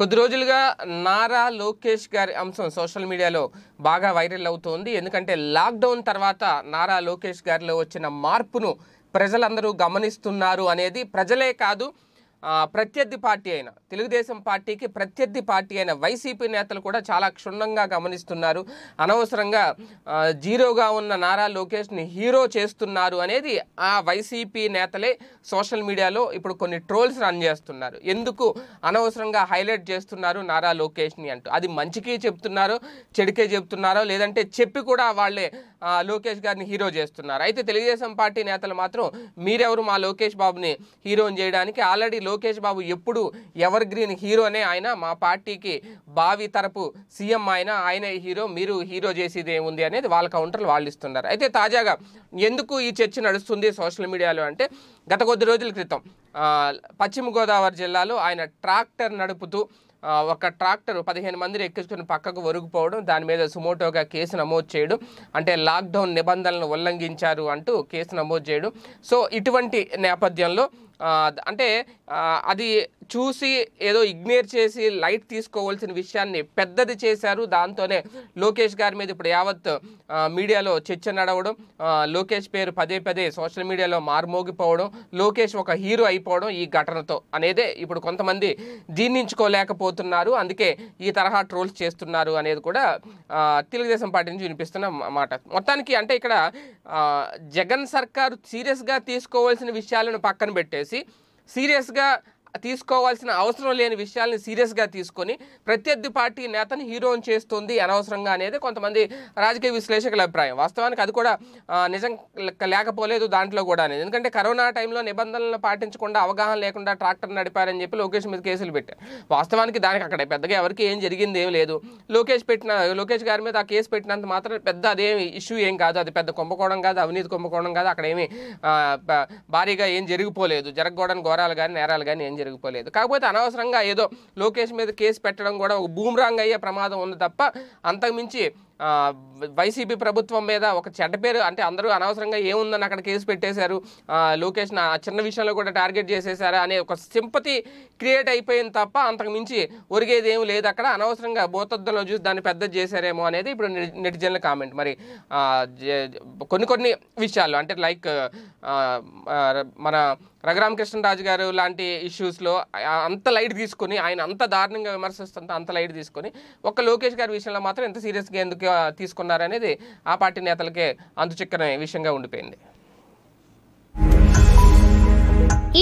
కొద్ది రోజులుగా నారా లోకేష్ గారి అంశం సోషల్ మీడియాలో బాగా వైరల్ అవుతోంది ఎందుకంటే లాక్డౌన్ తర్వాత నారా లోకేష్ గారిలో వచ్చిన మార్పును ప్రజలందరూ గమనిస్తున్నారు అనేది ప్రజలే కాదు ప్రత్యర్థి పార్టీ అయిన తెలుగుదేశం పార్టీకి ప్రత్యర్థి పార్టీ అయిన వైసీపీ నేతలు కూడా చాలా క్షుణ్ణంగా గమనిస్తున్నారు అనవసరంగా జీరోగా ఉన్న నారా లోకేష్ని హీరో చేస్తున్నారు అనేది ఆ వైసీపీ నేతలే సోషల్ మీడియాలో ఇప్పుడు కొన్ని ట్రోల్స్ రన్ చేస్తున్నారు ఎందుకు అనవసరంగా హైలైట్ చేస్తున్నారు నారా లోకేష్ని అంటూ అది మంచికి చెప్తున్నారో చెడుకే చెప్తున్నారో లేదంటే చెప్పి కూడా వాళ్ళే లోకేష్ గారిని హీరో చేస్తున్నారు అయితే తెలుగుదేశం పార్టీ నేతలు మాత్రం మీరెవరు మా లోకేష్ బాబుని హీరోని చేయడానికి ఆల్రెడీ లోకేష్ బాబు ఎప్పుడు ఎవర్ గ్రీన్ హీరోనే ఆయన మా పార్టీకి బావి తరపు సీఎం ఆయన ఆయనే హీరో మీరు హీరో చేసేది ఏముంది అనేది వాళ్ళ కౌంటర్లు వాళ్ళు ఇస్తున్నారు అయితే తాజాగా ఎందుకు ఈ చర్చ నడుస్తుంది సోషల్ మీడియాలో అంటే గత కొద్ది రోజుల క్రితం పశ్చిమ గోదావరి జిల్లాలో ఆయన ట్రాక్టర్ నడుపుతూ ఒక ట్రాక్టర్ పదిహేను మందిని ఎక్కించుకుని పక్కకు ఒరుగుపోవడం దాని మీద సుమోటోగా కేసు నమోదు చేయడం అంటే లాక్డౌన్ నిబంధనలను ఉల్లంఘించారు అంటూ కేసు నమోదు చేయడం సో ఇటువంటి నేపథ్యంలో అంటే అది చూసి ఏదో ఇగ్నేర్ చేసి లైట్ తీసుకోవాల్సిన విషయాన్ని పెద్దది చేశారు దాంతోనే లోకేష్ గారి మీద ఇప్పుడు యావత్ మీడియాలో చర్చ నడవడం లోకేష్ పేరు పదే పదే సోషల్ మీడియాలో మారుమోగిపోవడం లోకేష్ ఒక హీరో అయిపోవడం ఈ ఘటనతో అనేదే ఇప్పుడు కొంతమంది జీర్ణించుకోలేకపోతున్నారు అందుకే ఈ తరహా ట్రోల్స్ చేస్తున్నారు అనేది కూడా తెలుగుదేశం పార్టీ నుంచి వినిపిస్తున్న మాట మొత్తానికి అంటే ఇక్కడ జగన్ సర్కారు సీరియస్గా తీసుకోవాల్సిన విషయాలను పక్కన పెట్టేసి సీరియస్గా తీసుకోవాల్సిన అవసరం లేని విషయాల్ని సీరియస్గా తీసుకొని ప్రత్యర్థి పార్టీ నేతను హీరోని చేస్తుంది అనవసరంగా అనేది కొంతమంది రాజకీయ విశ్లేషకుల అభిప్రాయం వాస్తవానికి అది కూడా నిజం లేకపోలేదు దాంట్లో కూడా అనేది ఎందుకంటే కరోనా టైంలో నిబంధనలను పాటించకుండా అవగాహన లేకుండా ట్రాక్టర్ నడిపారని చెప్పి లోకేష్ మీద కేసులు పెట్టారు వాస్తవానికి దానికి అక్కడ పెద్దగా ఎవరికి ఏం జరిగింది ఏం లేదు లోకేష్ పెట్టిన లోకేష్ గారి మీద ఆ కేసు పెట్టినంత మాత్రం పెద్ద అదేం ఇష్యూ ఏం కాదు అది పెద్ద కుంభకోణం కాదు అవినీతి కుంభకోణం కాదు అక్కడ ఏమీ భారీగా ఏం జరిగిపోలేదు జరగకూడని ఘోరాలు కానీ నేరాలు కానీ ఏం జరిగిపోలేదు కాకపోతే అనవసరంగా ఏదో లోకేష్ మీద కేసు పెట్టడం కూడా ఒక భూమ్రాంగ్ అయ్యే ప్రమాదం ఉంది తప్ప అంతకుమించి వైసీపీ ప్రభుత్వం మీద ఒక చెడ్డ పేరు అంటే అందరూ అనవసరంగా ఏముందని అక్కడ కేసు పెట్టేశారు లోకేష్ ఆ చిన్న విషయంలో కూడా టార్గెట్ చేసేసారు అనే ఒక సింపతి క్రియేట్ అయిపోయింది తప్ప అంతకు మించి ఒరిగేది ఏం లేదు అక్కడ అనవసరంగా భూతద్దంలో చూసి దాన్ని పెద్ద చేశారేమో అనేది ఇప్పుడు నెటిజన్ల కామెంట్ మరి కొన్ని కొన్ని విషయాలు అంటే లైక్ మన రఘురామకృష్ణరాజు గారు లాంటి ఇష్యూస్లో అంత లైట్ తీసుకొని ఆయన అంత దారుణంగా విమర్శిస్తుంటే అంత లైట్ తీసుకొని ఒక లోకేష్ గారి విషయంలో మాత్రం ఎంత సీరియస్గా ఎందుకు తీసుకున్నారనేది ఆ పార్టీ నేతలకే అందుచిక్కనే విషయంగా ఉండిపోయింది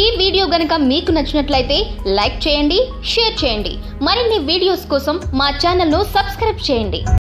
ఈ వీడియో గనుక మీకు నచ్చినట్లయితే లైక్ చేయండి షేర్ చేయండి మరిన్ని వీడియోస్ కోసం మా ఛానల్ను సబ్స్క్రైబ్ చేయండి